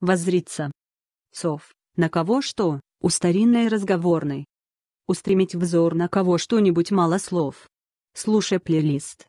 воззриться. Сов, на кого что, у старинной разговорной. Устремить взор на кого что-нибудь мало слов. Слушай плейлист.